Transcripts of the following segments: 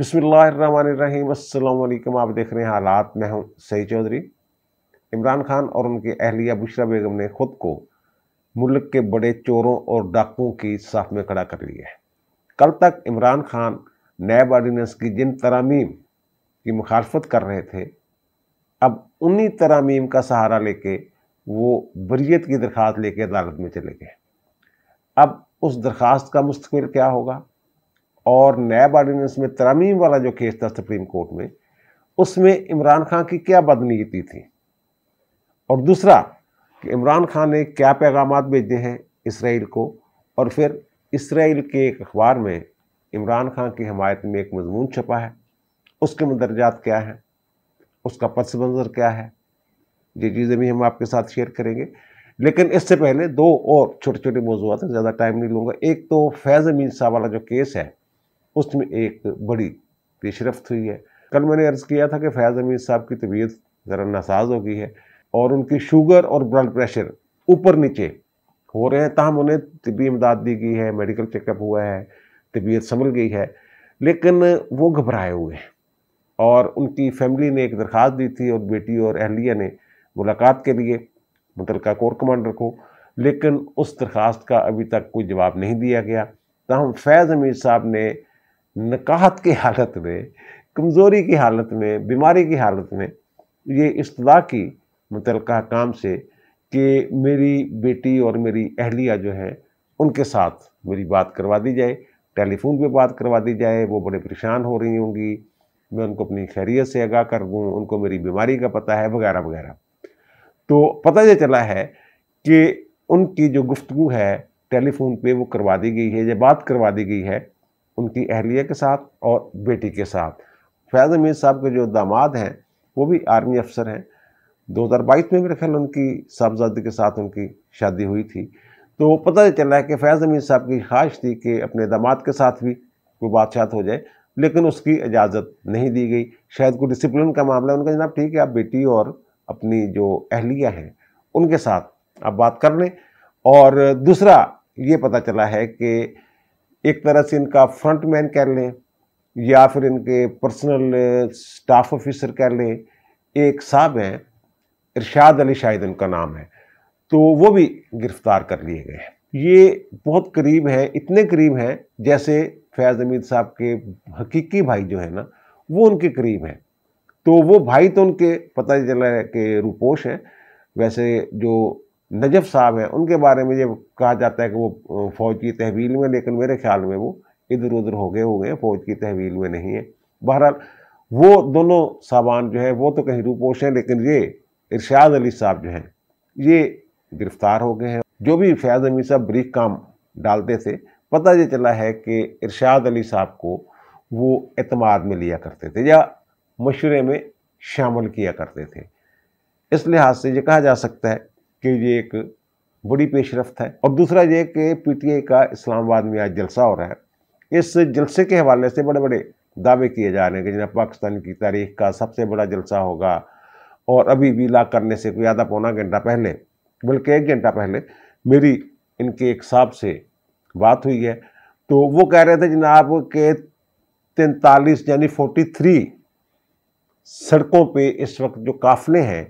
بسم اللہ الرحمن الرحیم السلام علیکم آپ دیکھ رہے ہیں حالات میں ہوں سید چودھری عمران خان اور ان کے اہلیہ بشرا بیگم نے خود کو ملک کے بڑے چوروں اور ڈاکوں کی صاف میں کھڑا کر لیا ہے کل تک عمران خان نیب آرڈیننس کی جن ترامیم کی مخالفت کر رہے تھے اب انہی ترامیم کا سہارا لے کے وہ بریت کی درخواست لے کے عدالت میں چلے گئے اب اس درخواست کا مستقبل کیا ہوگا اور نیب آرڈیننس میں ترامیم والا جو کیس تھا سپریم کورٹ میں اس میں عمران خان کی کیا بدنیتی تھی اور دوسرا کہ عمران خان نے کیا پیغامات بھیجے ہیں اسرائیل کو اور پھر اسرائیل کے ایک اخبار میں عمران خان کی حمایت میں ایک مضمون چھپا ہے اس کے مندرجات کیا ہیں اس کا پس منظر کیا ہے یہ چیزیں بھی ہم آپ کے ساتھ شیئر کریں گے لیکن اس سے پہلے دو اور چھوٹے چھوٹے موضوعات ہیں زیادہ ٹائم نہیں لوں گا ایک تو فیض امین صاحب والا جو کیس ہے اس میں ایک بڑی پیش رفت ہوئی ہے کل میں نے عرض کیا تھا کہ فیض امیر صاحب کی طبیعت ذرا ناساز ہو گئی ہے اور ان کی شوگر اور بلڈ پریشر اوپر نیچے ہو رہے ہیں تاہم انہیں طبی امداد دی گئی ہے میڈیکل چیک اپ ہوا ہے طبیعت سنبھل گئی ہے لیکن وہ گھبرائے ہوئے ہیں اور ان کی فیملی نے ایک درخواست دی تھی اور بیٹی اور اہلیہ نے ملاقات کے لیے متعلقہ کور کمانڈر کو لیکن اس درخواست کا ابھی تک کوئی جواب نہیں دیا گیا تاہم فیض امیر صاحب نے نکاحت کی حالت میں کمزوری کی حالت میں بیماری کی حالت میں یہ استدعا کی متعلقہ کام سے کہ میری بیٹی اور میری اہلیہ جو ہیں ان کے ساتھ میری بات کروا دی جائے ٹیلی فون پہ بات کروا دی جائے وہ بڑے پریشان ہو رہی ہوں گی میں ان کو اپنی خیریت سے آگاہ کر دوں ان کو میری بیماری کا پتہ ہے وغیرہ وغیرہ تو پتہ یہ چلا ہے کہ ان کی جو گفتگو ہے ٹیلی فون پہ وہ کروا دی گئی ہے یا بات کروا دی گئی ہے ان کی اہلیہ کے ساتھ اور بیٹی کے ساتھ فیض امیر صاحب کے جو داماد ہیں وہ بھی آرمی افسر ہیں دو ہزار بائیس میں میرے خیال ان کی صاحبزادی کے ساتھ ان کی شادی ہوئی تھی تو پتہ چلا ہے کہ فیض امیر صاحب کی خواہش تھی کہ اپنے داماد کے ساتھ بھی کوئی بادشاہت ہو جائے لیکن اس کی اجازت نہیں دی گئی شاید کوئی ڈسپلن کا معاملہ ہے ان کا جناب ٹھیک ہے آپ بیٹی اور اپنی جو اہلیہ ہیں ان کے ساتھ آپ بات کر لیں اور دوسرا یہ پتہ چلا ہے کہ ایک طرح سے ان کا فرنٹ مین کہہ لیں یا پھر ان کے پرسنل سٹاف آفیسر کہہ لیں ایک صاحب ہیں ارشاد علی شاہد ان کا نام ہے تو وہ بھی گرفتار کر لیے گئے ہیں یہ بہت قریب ہیں اتنے قریب ہیں جیسے فیض امید صاحب کے حقیقی بھائی جو ہیں نا وہ ان کے قریب ہیں تو وہ بھائی تو ان کے پتہ چلا ہے کہ روپوش ہیں ویسے جو نجف صاحب ہیں ان کے بارے میں یہ کہا جاتا ہے کہ وہ فوج کی تحویل میں لیکن میرے خیال میں وہ ادھر ادھر ہو گئے ہو گئے فوج کی تحویل میں نہیں ہے بہرحال وہ دونوں صاحبان جو ہیں وہ تو کہیں رو پوش ہیں لیکن یہ ارشاد علی صاحب جو ہیں یہ گرفتار ہو گئے ہیں جو بھی فیاض امی صاحب بریک کام ڈالتے تھے پتہ یہ چلا ہے کہ ارشاد علی صاحب کو وہ اعتماد میں لیا کرتے تھے یا مشورے میں شامل کیا کرتے تھے اس لحاظ سے یہ کہا جا سکتا ہے کہ یہ ایک بڑی پیش رفت ہے اور دوسرا یہ کہ پی ٹی آئی کا اسلام آباد میں آج جلسہ ہو رہا ہے اس جلسے کے حوالے سے بڑے بڑے دعوے کیے جا رہے ہیں کہ جناب پاکستان کی تاریخ کا سب سے بڑا جلسہ ہوگا اور ابھی بھی لا کرنے سے کوئی آدھا پونا گھنٹہ پہلے بلکہ ایک گھنٹہ پہلے میری ان کے ایک صاحب سے بات ہوئی ہے تو وہ کہہ رہے تھے جناب کے تینتالیس یعنی فورٹی تھری سڑکوں پہ اس وقت جو قافلے ہیں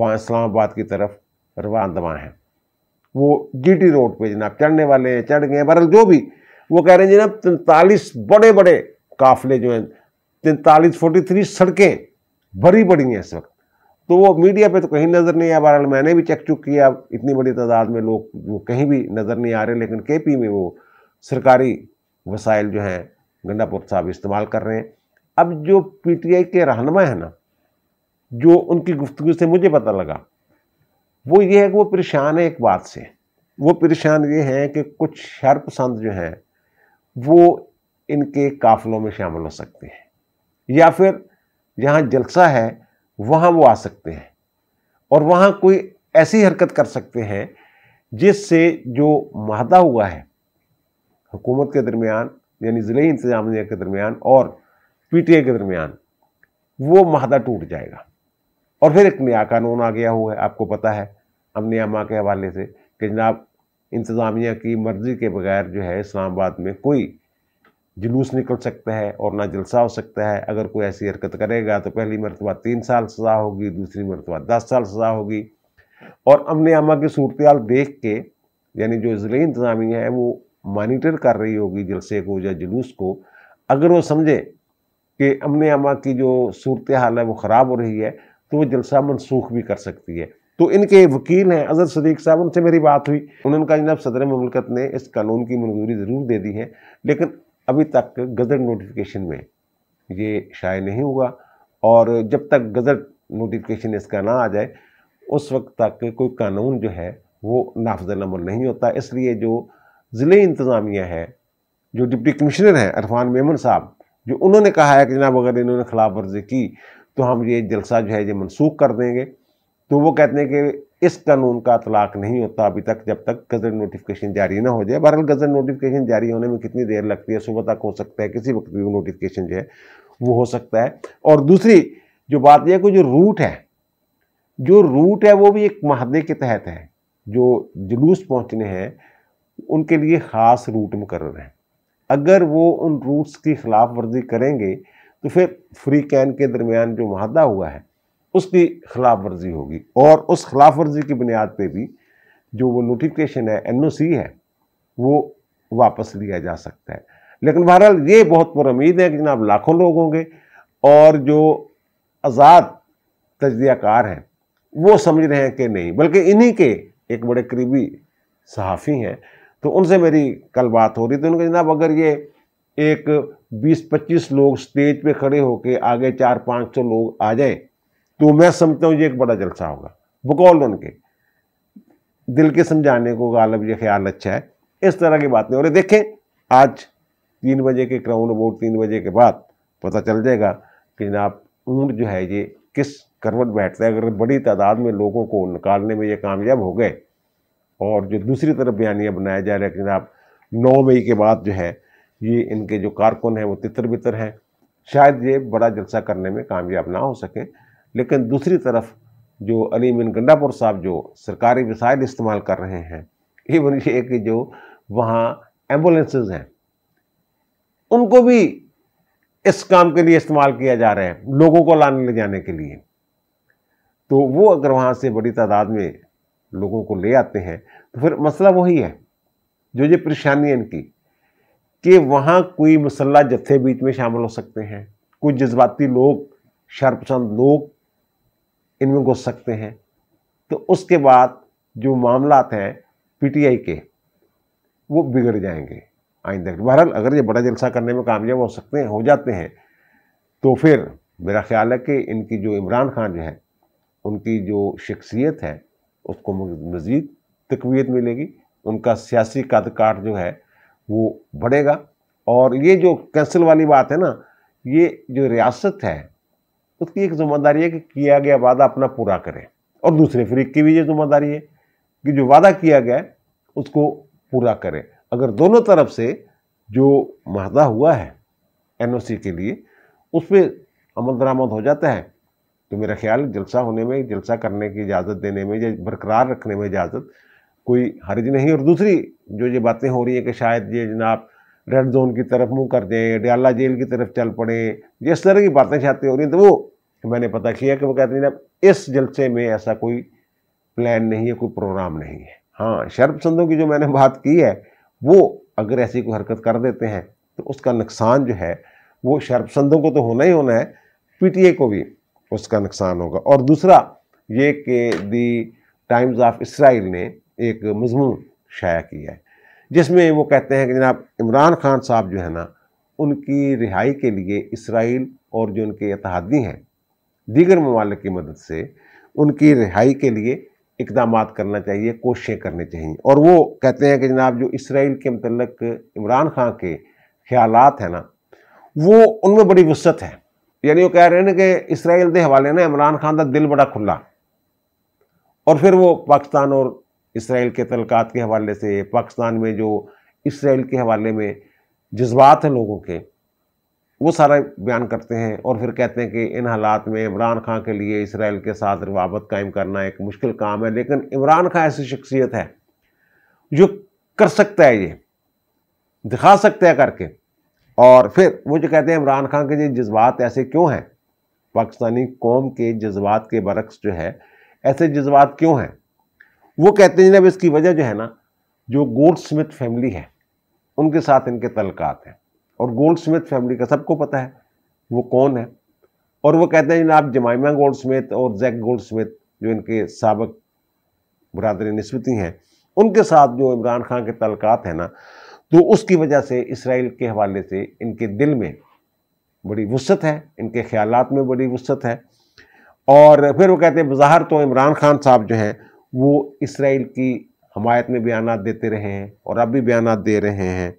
وہاں اسلام آباد کی طرف رواندما ہیں وہ جی ٹی روڈ پہ جناب چڑھنے والے ہیں چڑھ گئے ہیں برل جو بھی وہ کہہ رہے ہیں جناب تینتالیس بڑے بڑے قافلے جو ہیں تینتالیس فورٹی تھری سڑکیں بھری بڑی ہیں اس وقت تو وہ میڈیا پہ تو کہیں نظر نہیں آیا بہرحال میں نے بھی چیک چک کیا اتنی بڑی تعداد میں لوگ وہ کہیں بھی نظر نہیں آ رہے لیکن کے پی میں وہ سرکاری وسائل جو ہیں گنڈا پور صاحب استعمال کر رہے ہیں اب جو پی ٹی آئی کے رہنما ہیں نا جو ان کی گفتگو سے مجھے پتہ لگا وہ یہ ہے کہ وہ پریشان ہے ایک بات سے وہ پریشان یہ ہیں کہ کچھ پسند جو ہیں وہ ان کے قافلوں میں شامل ہو سکتے ہیں یا پھر جہاں جلسہ ہے وہاں وہ آ سکتے ہیں اور وہاں کوئی ایسی حرکت کر سکتے ہیں جس سے جو معاہدہ ہوا ہے حکومت کے درمیان یعنی ضلعی انتظامیہ کے درمیان اور پی ٹی اے کے درمیان وہ معاہدہ ٹوٹ جائے گا اور پھر ایک نیا قانون آ گیا ہوا ہے آپ کو پتہ ہے امن عمہ کے حوالے سے کہ جناب انتظامیہ کی مرضی کے بغیر جو ہے اسلام آباد میں کوئی جلوس نکل سکتا ہے اور نہ جلسہ ہو سکتا ہے اگر کوئی ایسی حرکت کرے گا تو پہلی مرتبہ تین سال سزا ہوگی دوسری مرتبہ دس سال سزا ہوگی اور امن عامہ کی صورتحال دیکھ کے یعنی جو ضلعی انتظامیہ ہے وہ مانیٹر کر رہی ہوگی جلسے کو یا جلوس کو اگر وہ سمجھے کہ امن عامہ کی جو صورتحال ہے وہ خراب ہو رہی ہے تو وہ جلسہ منسوخ بھی کر سکتی ہے تو ان کے وکیل ہیں اظہر صدیق صاحب ان سے میری بات ہوئی انہوں نے کہا جناب صدر مملکت نے اس قانون کی منظوری ضرور دے دی ہے لیکن ابھی تک گزر نوٹیفکیشن میں یہ شائع نہیں ہوا اور جب تک گزر نوٹیفیکیشن اس کا نہ آ جائے اس وقت تک کوئی قانون جو ہے وہ نافذ العمل نہیں ہوتا اس لیے جو ضلعی انتظامیہ ہے جو ڈپٹی کمشنر ہیں عرفان میمن صاحب جو انہوں نے کہا ہے کہ جناب اگر انہوں نے خلاف ورزی کی تو ہم یہ جلسہ جو ہے یہ منسوخ کر دیں گے تو وہ کہتے ہیں کہ اس قانون کا اطلاق نہیں ہوتا ابھی تک جب تک گزٹ نوٹیفکیشن جاری نہ ہو جائے بہرحال گزٹ نوٹیفکیشن جاری ہونے میں کتنی دیر لگتی ہے صبح تک ہو سکتا ہے کسی وقت بھی نوٹیفکیشن جو ہے وہ ہو سکتا ہے اور دوسری جو بات یہ ہے کہ جو روٹ ہے جو روٹ ہے وہ بھی ایک معاہدے کے تحت ہے جو جلوس پہنچنے ہیں ان کے لیے خاص روٹ مقرر ہے اگر وہ ان روٹس کی خلاف ورزی کریں گے تو پھر فری کین کے درمیان جو معاہدہ ہوا ہے اس کی خلاف ورزی ہوگی اور اس خلاف ورزی کی بنیاد پہ بھی جو وہ نوٹیفکیشن ہے این او سی ہے وہ واپس لیا جا سکتا ہے لیکن بہرحال یہ بہت پر امید ہے کہ جناب لاکھوں لوگ ہوں گے اور جو آزاد تجزیہ کار ہیں وہ سمجھ رہے ہیں کہ نہیں بلکہ انہی کے ایک بڑے قریبی صحافی ہیں تو ان سے میری کل بات ہو رہی تھی ان کے جناب اگر یہ ایک بیس پچیس لوگ سٹیج پہ کھڑے ہو کے آگے چار پانچ سو لوگ آ جائیں تو میں سمجھتا ہوں یہ ایک بڑا جلسہ ہوگا بکول ان کے دل کے سمجھانے کو غالب یہ خیال اچھا ہے اس طرح کی بات نہیں ہو دیکھیں آج تین بجے کے کراؤن اباؤٹ تین بجے کے بعد پتہ چل جائے گا کہ جناب اونٹ جو ہے یہ کس کروٹ بیٹھتا ہے اگر بڑی تعداد میں لوگوں کو نکالنے میں یہ کامیاب ہو گئے اور جو دوسری طرف بیانیہ بنایا جا رہا ہے کہ جناب نو مئی کے بعد جو ہے یہ ان کے جو کارکن ہیں وہ تتر بتر ہیں شاید یہ بڑا جلسہ کرنے میں کامیاب نہ ہو سکے لیکن دوسری طرف جو علی من گنڈا پور صاحب جو سرکاری وسائل استعمال کر رہے ہیں یہ کہ جو وہاں ایمبولینسز ہیں ان کو بھی اس کام کے لیے استعمال کیا جا رہا ہے لوگوں کو لانے لے جانے کے لیے تو وہ اگر وہاں سے بڑی تعداد میں لوگوں کو لے آتے ہیں تو پھر مسئلہ وہی ہے جو یہ پریشانی ہے ان کی کہ وہاں کوئی مسلح جتھے بیچ میں شامل ہو سکتے ہیں کوئی جذباتی لوگ شرپسند لوگ ان میں گھس سکتے ہیں تو اس کے بعد جو معاملات ہیں پی ٹی آئی کے وہ بگڑ جائیں گے آئندہ بہرحال اگر یہ بڑا جلسہ کرنے میں کامیاب ہو سکتے ہیں ہو جاتے ہیں تو پھر میرا خیال ہے کہ ان کی جو عمران خان جو ہے ان کی جو شخصیت ہے اس کو مزید تقویت ملے گی ان کا سیاسی کاٹ جو ہے وہ بڑھے گا اور یہ جو کینسل والی بات ہے نا یہ جو ریاست ہے اس کی ایک ذمہ داری ہے کہ کیا گیا وعدہ اپنا پورا کرے اور دوسرے فریق کی بھی یہ ذمہ داری ہے کہ جو وعدہ کیا گیا ہے اس کو پورا کرے اگر دونوں طرف سے جو معاہدہ ہوا ہے این او سی کے لیے اس پہ عمل درآمد ہو جاتا ہے تو میرا خیال جلسہ ہونے میں جلسہ کرنے کی اجازت دینے میں یا برقرار رکھنے میں اجازت کوئی حرج نہیں اور دوسری جو یہ باتیں ہو رہی ہیں کہ شاید یہ جناب ریڈ زون کی طرف منہ کر دیں ڈیالہ جیل کی طرف چل پڑیں جس طرح کی باتیں شاعتیں ہو رہی ہیں تو وہ میں نے پتہ کیا کہ وہ کہتے ہیں جناب اس جلسے میں ایسا کوئی پلان نہیں ہے کوئی پروگرام نہیں ہے ہاں سندوں کی جو میں نے بات کی ہے وہ اگر ایسی کوئی حرکت کر دیتے ہیں تو اس کا نقصان جو ہے وہ سندوں کو تو ہونا ہی ہونا ہے پی ٹی اے کو بھی اس کا نقصان ہوگا اور دوسرا یہ کہ دی ٹائمز آف اسرائیل نے ایک مضمون شائع کیا ہے جس میں وہ کہتے ہیں کہ جناب عمران خان صاحب جو ہے نا ان کی رہائی کے لیے اسرائیل اور جو ان کے اتحادی ہیں دیگر ممالک کی مدد سے ان کی رہائی کے لیے اقدامات کرنا چاہیے کوششیں کرنی چاہیے اور وہ کہتے ہیں کہ جناب جو اسرائیل کے متعلق عمران خان کے خیالات ہیں نا وہ ان میں بڑی وسط ہے یعنی وہ کہہ رہے ہیں کہ اسرائیل دے حوالے نا عمران خان دا دل بڑا کھلا اور پھر وہ پاکستان اور اسرائیل کے تعلقات کے حوالے سے پاکستان میں جو اسرائیل کے حوالے میں جذبات ہیں لوگوں کے وہ سارا بیان کرتے ہیں اور پھر کہتے ہیں کہ ان حالات میں عمران خان کے لیے اسرائیل کے ساتھ روابط قائم کرنا ایک مشکل کام ہے لیکن عمران خان ایسی شخصیت ہے جو کر سکتا ہے یہ دکھا سکتا ہے کر کے اور پھر وہ جو کہتے ہیں عمران خان کے یہ جذبات ایسے کیوں ہیں پاکستانی قوم کے جذبات کے برعکس جو ہے ایسے جذبات کیوں ہیں وہ کہتے ہیں جناب اس کی وجہ جو ہے نا جو گولڈ سمتھ فیملی ہے ان کے ساتھ ان کے تعلقات ہیں اور گولڈ سمتھ فیملی کا سب کو پتہ ہے وہ کون ہے اور وہ کہتے ہیں جناب جمائمہ گولڈ اسمتھ اور زیک گولڈ اسمتھ جو ان کے سابق برادر نسبتی ہیں ان کے ساتھ جو عمران خان کے تعلقات ہیں نا تو اس کی وجہ سے اسرائیل کے حوالے سے ان کے دل میں بڑی وسط ہے ان کے خیالات میں بڑی وسعت ہے اور پھر وہ کہتے ہیں بظاہر تو عمران خان صاحب جو ہیں وہ اسرائیل کی حمایت میں بیانات دیتے رہے ہیں اور اب بھی بیانات دے رہے ہیں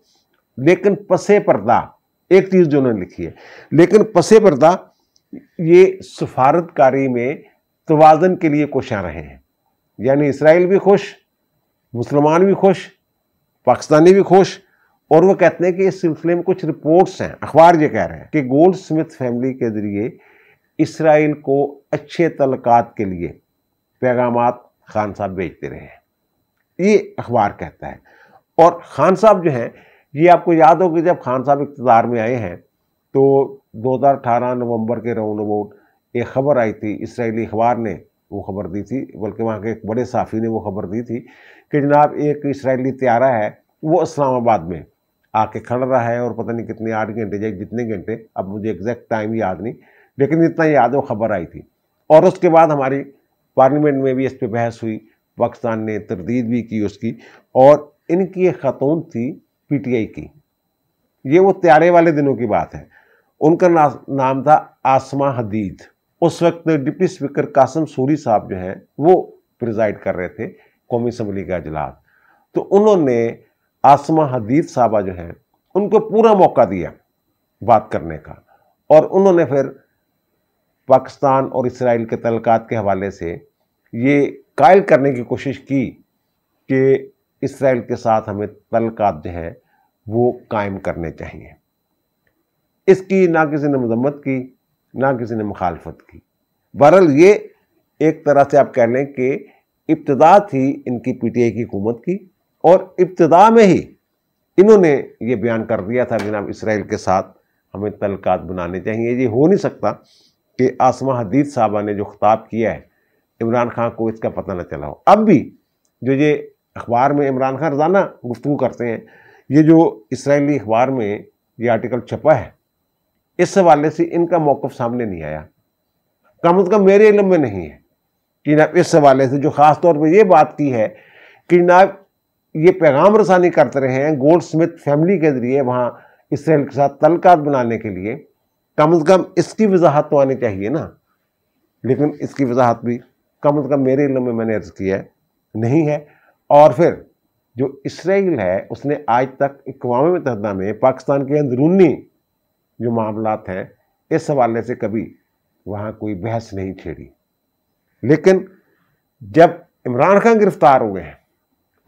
لیکن پس پردہ ایک چیز جو انہوں نے لکھی ہے لیکن پس پردہ یہ سفارت کاری میں توازن کے لیے کوش آ رہے ہیں یعنی اسرائیل بھی خوش مسلمان بھی خوش پاکستانی بھی خوش اور وہ کہتے ہیں کہ اس سلسلے میں کچھ رپورٹس ہیں اخبار یہ کہہ رہے ہیں کہ گولڈ سمتھ فیملی کے ذریعے اسرائیل کو اچھے تعلقات کے لیے پیغامات خان صاحب بیچتے رہے ہیں یہ اخبار کہتا ہے اور خان صاحب جو ہیں یہ آپ کو یاد ہوگی جب خان صاحب اقتدار میں آئے ہیں تو دو ہزار اٹھارہ نومبر کے راؤنڈ اباؤڈ ایک خبر آئی تھی اسرائیلی اخبار نے وہ خبر دی تھی بلکہ وہاں کے ایک بڑے صحافی نے وہ خبر دی تھی کہ جناب ایک اسرائیلی طیارہ ہے وہ اسلام آباد میں آ کے کھڑ رہا ہے اور پتہ نہیں کتنے آٹھ گھنٹے جائے جتنے گھنٹے اب مجھے ایگزیکٹ ٹائم یاد نہیں لیکن اتنا یاد وہ خبر آئی تھی اور اس کے بعد ہماری پارلیمنٹ میں بھی اس پہ بحث ہوئی پاکستان نے تردید بھی کی اس کی اور ان کی ایک خاتون تھی پی ٹی آئی کی یہ وہ تیارے والے دنوں کی بات ہے ان کا نام تھا آسما حدید اس وقت ڈپٹی اسپیکر قاسم سوری صاحب جو ہیں وہ پریزائڈ کر رہے تھے قومی اسمبلی کا اجلاس تو انہوں نے آسما حدید صاحبہ جو ہیں ان کو پورا موقع دیا بات کرنے کا اور انہوں نے پھر پاکستان اور اسرائیل کے تعلقات کے حوالے سے یہ قائل کرنے کی کوشش کی کہ اسرائیل کے ساتھ ہمیں تعلقات جو ہیں وہ قائم کرنے چاہیے اس کی نہ کسی نے مذمت کی نہ کسی نے مخالفت کی بہرحال یہ ایک طرح سے آپ کہہ لیں کہ ابتدا تھی ان کی پی ٹی آئی کی حکومت کی اور ابتدا میں ہی انہوں نے یہ بیان کر دیا تھا جناب اسرائیل کے ساتھ ہمیں تعلقات بنانے چاہیے یہ ہو نہیں سکتا کہ آسمہ حدید صاحبہ نے جو خطاب کیا ہے عمران خان کو اس کا پتہ نہ چلا ہو اب بھی جو یہ اخبار میں عمران خان رضانہ گفتگو کرتے ہیں یہ جو اسرائیلی اخبار میں یہ آرٹیکل چھپا ہے اس حوالے سے ان کا موقف سامنے نہیں آیا کم از کم میرے علم میں نہیں ہے جناب اس حوالے سے جو خاص طور پہ یہ بات کی ہے کہ جناب یہ پیغام رسانی کرتے رہے ہیں گولڈ سمتھ فیملی کے ذریعے وہاں اسرائیل کے ساتھ تلقات بنانے کے لیے کم از کم اس کی وضاحت تو آنی چاہیے نا لیکن اس کی وضاحت بھی کم از کم میرے علم میں میں نے عرض کیا ہے نہیں ہے اور پھر جو اسرائیل ہے اس نے آج تک اقوام متحدہ میں پاکستان کے اندرونی جو معاملات ہیں اس حوالے سے کبھی وہاں کوئی بحث نہیں چھیڑی لیکن جب عمران خان گرفتار ہو گئے ہیں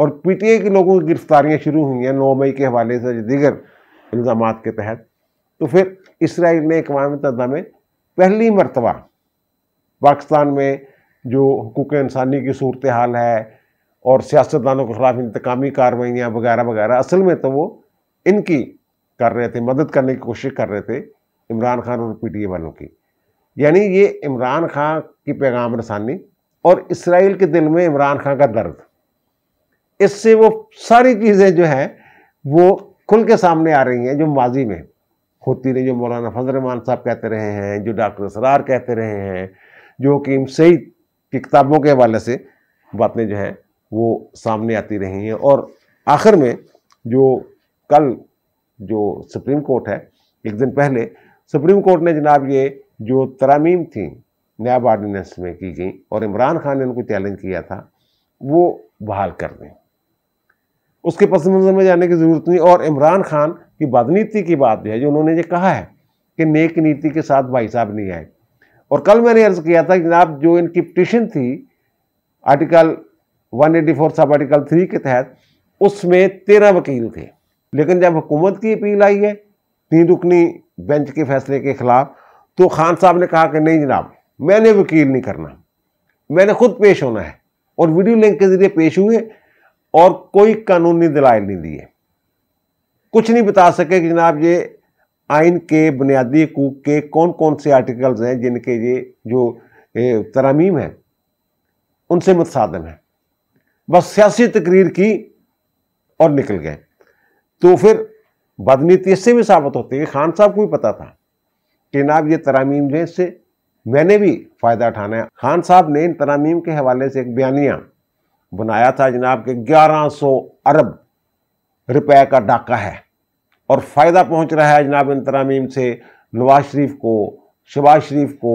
اور پی ٹی آئی کے لوگوں کی گرفتاریاں شروع ہوئی ہیں نو مئی کے حوالے سے دیگر الزامات کے تحت تو پھر اسرائیل نے اقوام متحدہ میں پہلی مرتبہ پاکستان میں جو حقوق انسانی کی صورتحال ہے اور سیاستدانوں کے خلاف انتقامی کاروائیاں وغیرہ وغیرہ اصل میں تو وہ ان کی کر رہے تھے مدد کرنے کی کوشش کر رہے تھے عمران خان اور پی ٹی اے والوں کی یعنی یہ عمران خان کی پیغام رسانی اور اسرائیل کے دل میں عمران خان کا درد اس سے وہ ساری چیزیں جو ہیں وہ کھل کے سامنے آ رہی ہیں جو ماضی میں ہوتی رہی جو مولانا فضل رحمان صاحب کہتے رہے ہیں جو ڈاکٹر اسرار کہتے رہے ہیں جو کہ ان کی کتابوں کے حوالے سے باتیں جو ہیں وہ سامنے آتی رہی ہیں اور آخر میں جو کل جو سپریم کورٹ ہے ایک دن پہلے سپریم کورٹ نے جناب یہ جو ترامیم تھیں نیب آرڈیننس میں کی گئیں اور عمران خان نے ان کو چیلنج کیا تھا وہ بحال کر دیں اس کے پس منظر میں جانے کی ضرورت نہیں اور عمران خان کہ بدنیتی کی بات جو ہے جو انہوں نے یہ کہا ہے کہ نیک نیتی کے ساتھ بھائی صاحب نہیں آئے اور کل میں نے عرض کیا تھا کہ جناب جو ان کی پٹیشن تھی article one eighty four sub article three کے تحت اس میں تیرہ وکیل تھے لیکن جب حکومت کی اپیل آئی ہے تین رکنی بینچ کے فیصلے کے خلاف تو خان صاحب نے کہا کہ نہیں جناب میں نے وکیل نہیں کرنا میں نے خود پیش ہونا ہے اور ویڈیو لنک کے ذریعے پیش ہوئے اور کوئی قانونی دلائل نہیں دیے کچھ نہیں بتا سکے کہ جناب یہ آئین کے بنیادی حقوق کے کون کون سے آرٹیکلز ہیں جن کے یہ جو ترامیم ہیں ان سے متصادم ہیں بس سیاسی تقریر کی اور نکل گئے تو پھر بدنیتی اس سے بھی ثابت ہوتی ہے خان صاحب کو بھی پتا تھا کہ جناب یہ ترامیم جو ہے اس سے میں نے بھی فائدہ اٹھانا ہے خان صاحب نے ان ترامیم کے حوالے سے ایک بیانیہ بنایا تھا جناب کہ گیارہ سو ارب روپے کا ڈاکہ ہے اور فائدہ پہنچ رہا ہے ان ترامیم سے نواز شریف کو شباز شریف کو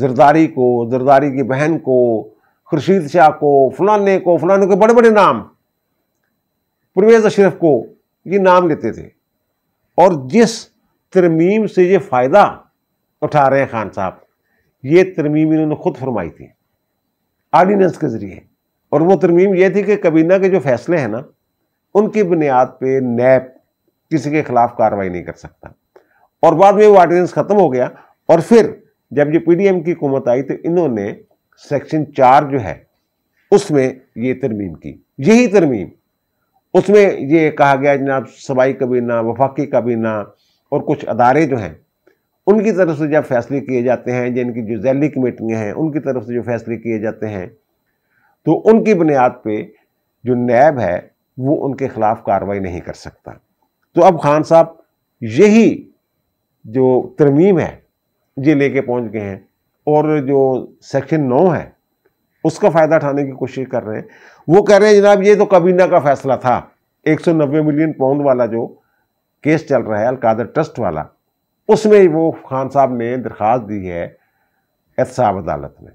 زرداری کو زرداری کی بہن کو خورشید شاہ کو فلانے کو فلانے کے بڑے بڑے نام پرویز اشرف کو یہ نام لیتے تھے اور جس ترمیم سے یہ فائدہ اٹھا رہے ہیں خان صاحب یہ ترمیم انہوں نے خود فرمائی تھی آرڈیننس کے ذریعے اور وہ ترمیم یہ تھی کہ کابینہ کے جو فیصلے ہیں نا ان کی بنیاد پہ نیب کسی کے خلاف کاروائی نہیں کر سکتا اور بعد میں وہ آرڈیننس ختم ہو گیا اور پھر جب یہ پی ڈی ایم کی حکومت آئی تو انہوں نے سیکشن چار جو ہے اس میں یہ ترمیم کی یہی ترمیم اس میں یہ کہا گیا جناب سبائی کابینہ وفاقی کابینہ اور کچھ ادارے جو ہیں ان کی طرف سے جب فیصلے کیے جاتے ہیں جن کی جو ذیلی کمیٹیاں ہیں ان کی طرف سے جو فیصلے کیے جاتے ہیں تو ان کی بنیاد پہ جو نیب ہے وہ ان کے خلاف کاروائی نہیں کر سکتا تو اب خان صاحب یہی جو ترمیم ہے یہ لے کے پہنچ گئے ہیں اور جو سیکشن نو ہے اس کا فائدہ اٹھانے کی کوشش کر رہے ہیں وہ کہہ رہے ہیں جناب یہ تو کابینہ کا فیصلہ تھا ایک سو نوے ملین پاؤنڈ والا جو کیس چل رہا ہے القادر ٹرسٹ والا اس میں وہ خان صاحب نے درخواست دی ہے احتساب عدالت میں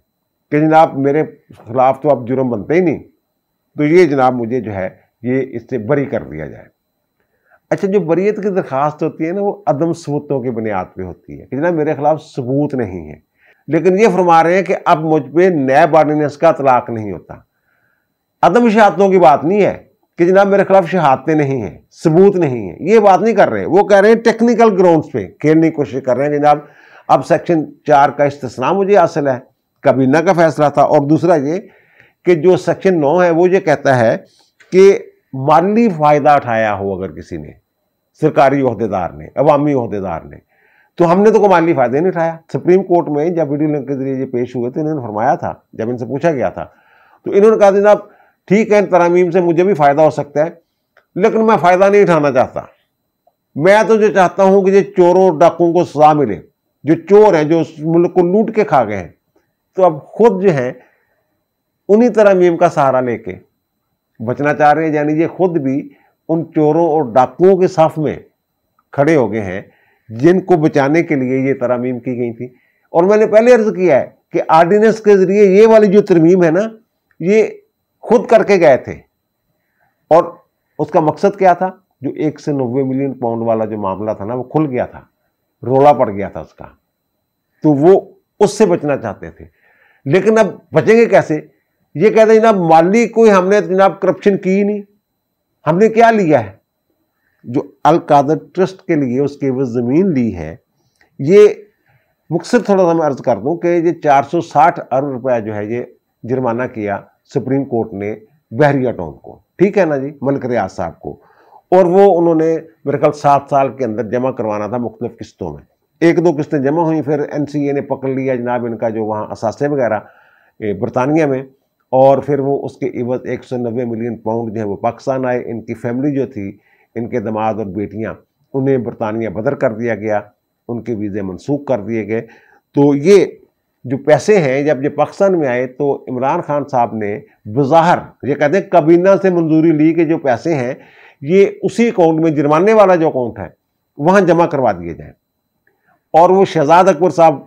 کہ جناب میرے خلاف تو اب جرم بنتے ہی نہیں تو یہ جناب مجھے جو ہے یہ اس سے بری کر دیا جائے اچھا جو بریت کی درخواست ہوتی ہے نا وہ عدم ثبوتوں کی بنیاد پہ ہوتی ہے کہ جناب میرے خلاف ثبوت نہیں ہے لیکن یہ فرما رہے ہیں کہ اب مجھ پہ نیب آرڈیننس کا اطلاق نہیں ہوتا عدم شہادتوں کی بات نہیں ہے کہ جناب میرے خلاف شہادتیں نہیں ہیں ثبوت نہیں ہیں یہ بات نہیں کر رہے وہ کہہ رہے ہیں ٹیکنیکل گراؤنڈس پہ کھیلنے کی کوشش کر رہے ہیں جناب اب سیکشن چار کا استثنا مجھے حاصل ہے کابینہ کا فیصلہ تھا اور دوسرا یہ کہ جو سیکشن نو ہے وہ یہ کہتا ہے کہ مالی فائدہ اٹھایا ہو اگر کسی نے سرکاری عہدے دار نے عوامی عہدے دار نے تو ہم نے تو کوئی مالی فائدہ نہیں اٹھایا سپریم کورٹ میں جب ویڈیو لنک کے ذریعے یہ پیش ہوئے تو انہوں نے فرمایا تھا جب ان سے پوچھا گیا تھا تو انہوں نے کہا جناب ٹھیک ہے ترامیم سے مجھے بھی فائدہ ہو سکتا ہے لیکن میں فائدہ نہیں اٹھانا چاہتا میں تو جو چاہتا ہوں کہ یہ چوروں اور ڈاکوں کو سزا ملے جو چور ہیں جو اس ملک کو لوٹ کے کھا گئے ہیں تو اب خود جو ہیں انہی ترامیم کا سہارا لے کے بچنا چاہ رہے ہیں یعنی یہ خود بھی ان چوروں اور ڈاکوؤں کے صف میں کھڑے ہو گئے ہیں جن کو بچانے کے لیے یہ ترامیم کی گئی تھی اور میں نے پہلے عرض کیا ہے کہ آرڈیننس کے ذریعے یہ والی جو ترمیم ہے نا یہ خود کر کے گئے تھے اور اس کا مقصد کیا تھا جو ایک سے نوے ملین پاؤنڈ والا جو معاملہ تھا نا وہ کھل گیا تھا رولا پڑ گیا تھا اس کا تو وہ اس سے بچنا چاہتے تھے لیکن اب بچیں گے کیسے یہ کہتے ہیں جناب مالی کوئی ہم نے جناب کرپشن کی ہی نہیں ہم نے کیا لیا ہے جو القادر ٹرسٹ کے لیے اس کے وہ زمین لی ہے یہ مقصد تھوڑا سا میں عرض کر دوں کہ یہ چار سو ساٹھ ارب روپیہ جو ہے یہ جرمانہ کیا سپریم کورٹ نے بحریہ ٹون کو ٹھیک ہے نا جی ملک ریاض صاحب کو اور وہ انہوں نے میرے کل سات سال کے اندر جمع کروانا تھا مختلف قسطوں میں ایک دو قسطیں جمع ہوئیں پھر این سی اے نے پکڑ لیا جناب ان کا جو وہاں اثاثے وغیرہ برطانیہ میں اور پھر وہ اس کے عوض ایک سو نوے ملین پاؤنڈ جو ہے وہ پاکستان آئے ان کی فیملی جو تھی ان کے دماد اور بیٹیاں انہیں برطانیہ بدر کر دیا گیا ان کے ویزے منسوخ کر دیے گئے تو یہ جو پیسے ہیں جب یہ پاکستان میں آئے تو عمران خان صاحب نے بظاہر یہ کہتے ہیں کابینہ سے منظوری لی کہ جو پیسے ہیں یہ اسی اکاؤنٹ میں جرمانے والا جو اکاؤنٹ ہے وہاں جمع کروا دیے جائیں اور وہ شہزاد اکبر صاحب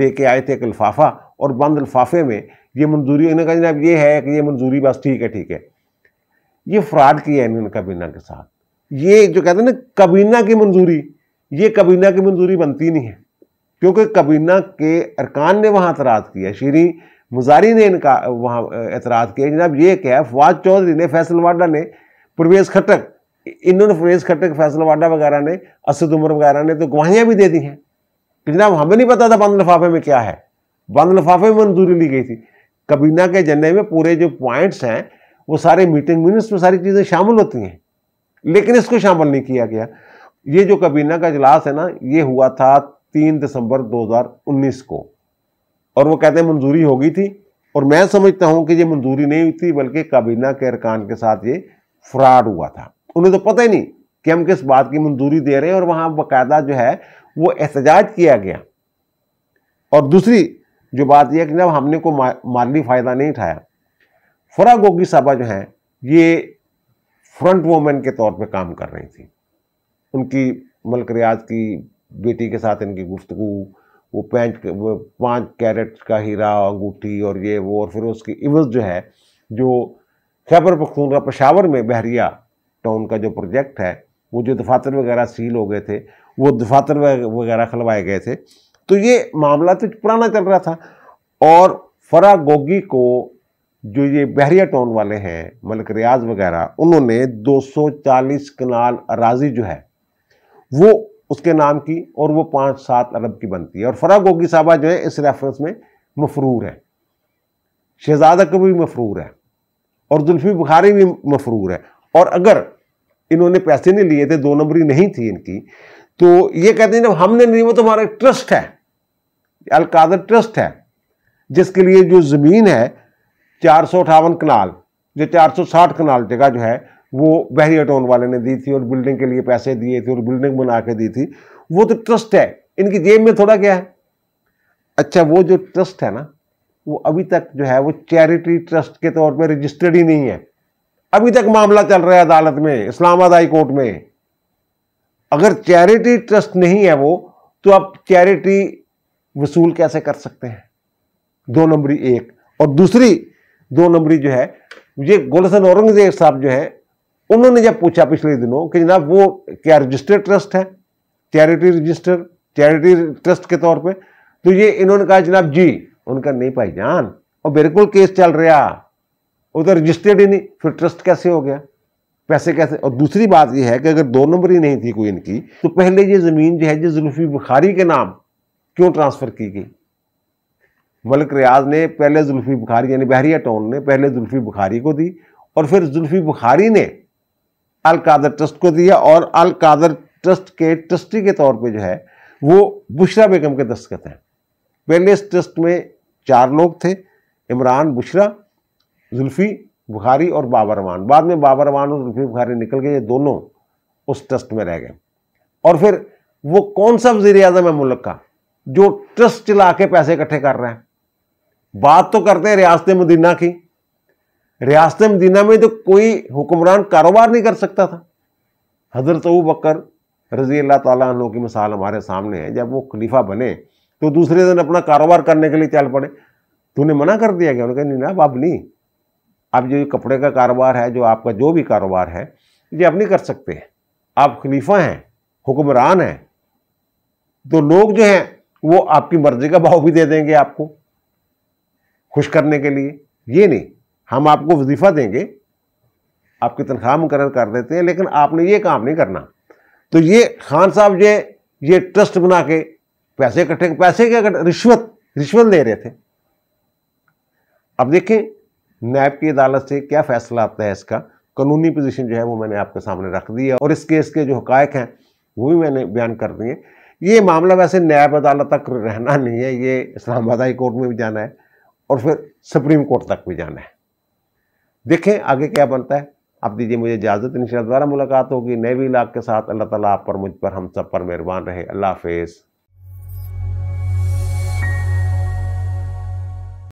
لے کے آئے تھے ایک الفافہ اور بند الفافے میں یہ منظوری انہوں نے کہا جناب یہ ہے کہ یہ منظوری بس ٹھیک ہے ٹھیک ہے یہ فراڈ کیا ہے انہوں نے کابینہ کے ساتھ یہ جو کہتے ہیں نا کابینہ کی منظوری یہ کابینہ کی منظوری بنتی نہیں ہے کیونکہ کابینہ کے ارکان نے وہاں اعتراض کیا شیریں مزاری نے ان کا وہاں اعتراض کیا جناب یہ کہا فواد چودھری نے فیصل واڈا نے پرویز کھٹک انہوں نے پرویز کھٹک فیصل واڈا وغیرہ نے اسد عمر وغیرہ نے تو گواہیاں بھی دے دی ہیں کہ جناب ہمیں نہیں پتا تھا بند لفافے میں کیا ہے بند لفافے میں منظوری لی گئی تھی کبینہ کے جنے میں پورے جو پوائنٹس ہیں وہ سارے میٹنگ میں ساری چیزیں شامل ہوتی ہیں لیکن اس کو شامل نہیں کیا گیا یہ جو کابینہ کا اجلاس ہے نا یہ ہوا تھا تین دسمبر دو ہزار انیس کو اور وہ کہتے ہیں منظوری ہو گئی تھی اور میں سمجھتا ہوں کہ یہ منظوری نہیں ہوئی تھی بلکہ کابینہ کے ارکان کے ساتھ یہ فراڈ ہوا تھا انہیں تو پتہ ہی نہیں کہ ہم کس بات کی منظوری دے رہے ہیں اور وہاں باقاعدہ جو ہے وہ احتجاج کیا گیا اور دوسری جو بات یہ ہے کہ جب ہم نے کوئی مالی فائدہ نہیں اٹھایا فرا گوگی صاحبہ جو ہیں یہ فرنٹ وومن کے طور پہ کام کر رہی تھیں ان کی ملک ریاض کی بیٹی کے ساتھ ان کی گفتگو وہ پینچ پانچ کیرٹ کا ہیرا انگوٹھی اور یہ وہ اور پھر اس کی عوض جو ہے جو خیبر پخون پشاور میں بحریہ ٹاؤن کا جو پروجیکٹ ہے وہ جو دفاتر وغیرہ سیل ہو گئے تھے وہ دفاتر وغیرہ کھلوائے گئے تھے تو یہ معاملہ تو پرانا چل رہا تھا اور فرا گوگی کو جو یہ بحریہ ٹاؤن والے ہیں ملک ریاض وغیرہ انہوں نے دو سو چالیس کنال اراضی جو ہے وہ اس کے نام کی اور وہ پانچ سات ارب کی بنتی ہے اور فرا گوگی صاحبہ جو ہے اس ریفرنس میں مفرور ہے شہزادہ کو بھی مفرور ہے اور زلفی بخاری بھی مفرور ہے اور اگر انہوں نے پیسے نہیں لیے تھے دو نمبری نہیں تھی ان کی تو یہ کہتے ہیں جب ہم نے نہیں وہ تمہارا ٹرسٹ ہے القادر ٹرسٹ ہے جس کے لیے جو زمین ہے چار سو اٹھاون کنال جو چار سو ساٹھ کنال جگہ جو ہے وہ بحری اٹون والے نے دی تھی اور بلڈنگ کے لیے پیسے دیے تھے اور بلڈنگ بنا کے دی تھی وہ تو ٹرسٹ ہے ان کی جیب میں تھوڑا کیا ہے اچھا وہ جو ٹرسٹ ہے نا وہ ابھی تک جو ہے وہ چیریٹی ٹرسٹ کے طور پہ رجسٹرڈ ہی نہیں ہے ابھی تک معاملہ چل رہا ہے عدالت میں اسلام آباد ہائی کورٹ میں اگر چیریٹی ٹرسٹ نہیں ہے وہ تو اب چیریٹی وصول کیسے کر سکتے ہیں دو نمبری ایک اور دوسری دو نمبری جو ہے یہ گولسن اورنگزیب صاحب جو ہے انہوں نے جب پوچھا پچھلے دنوں کہ جناب وہ کیا رجسٹر ٹرسٹ ہے چیریٹی رجسٹر چیریٹی ٹرسٹ کے طور پہ تو یہ انہوں نے کہا جناب جی ان کا نہیں پائی جان اور بالکل کیس چل رہا وہ تو رجسٹرڈ ہی نہیں پھر ٹرسٹ کیسے ہو گیا پیسے کیسے اور دوسری بات یہ ہے کہ اگر دو نمبری نہیں تھی کوئی ان کی تو پہلے یہ زمین جو ہے یہ زلوفی بخاری کے نام کیوں ٹرانسفر کی گئی ملک ریاض نے پہلے زلفی بخاری یعنی بحریہ ٹون نے پہلے زلفی بخاری کو دی اور پھر زلفی بخاری نے القادر ٹرسٹ کو دیا اور القادر ٹرسٹ کے ٹرسٹی کے طور پہ جو ہے وہ بشرا بیگم کے دستخط ہیں پہلے اس ٹرسٹ میں چار لوگ تھے عمران بشرا زلفی بخاری اور بابروان بعد میں بابر عمان اور زلفی بخاری نکل گئے یہ دونوں اس ٹرسٹ میں رہ گئے اور پھر وہ کون سا وزیر اعظم ہے ملک کا جو ٹرسٹ چلا کے پیسے اکٹھے کر رہے ہیں بات تو کرتے ہیں ریاست مدینہ کی ریاست مدینہ میں تو کوئی حکمران کاروبار نہیں کر سکتا تھا حضرت ابو بکر رضی اللہ تعالیٰ عنہ کی مثال ہمارے سامنے ہے جب وہ خلیفہ بنے تو دوسرے دن اپنا کاروبار کرنے کے لیے چل پڑے تو انہیں منع کر دیا گیا انہوں نے کہا نہیں اب نہیں اب جو کپڑے کا کاروبار ہے جو آپ کا جو بھی کاروبار ہے یہ آپ نہیں کر سکتے آپ خلیفہ ہیں حکمران ہیں تو لوگ جو ہیں وہ آپ کی مرضی کا بھاؤ بھی دے دیں گے آپ کو خوش کرنے کے لیے یہ نہیں ہم آپ کو وظیفہ دیں گے آپ کی تنخواہ مقرر کر دیتے ہیں لیکن آپ نے یہ کام نہیں کرنا تو یہ خان صاحب جو یہ ٹرسٹ بنا کے پیسے اکٹھے پیسے کے رشوت رشوت لے رہے تھے اب دیکھیں نیب کی عدالت سے کیا فیصلہ آتا ہے اس کا قانونی پوزیشن جو ہے وہ میں نے آپ کے سامنے رکھ دیا اور اس کیس کے جو حقائق ہیں وہ بھی میں نے بیان کر دیے یہ معاملہ ویسے نیب عدالت تک رہنا نہیں ہے یہ اسلام آباد ہائی کورٹ میں بھی جانا ہے اور پھر سپریم کورٹ تک بھی جانا ہے دیکھیں آگے کیا بنتا ہے آپ دیجیے مجھے اجازت ان شاء اللہ دوبارہ ملاقات ہوگی نئے بھی علاق کے ساتھ اللہ تعالیٰ آپ پر مجھ پر ہم سب پر مہربان رہے اللہ حافظ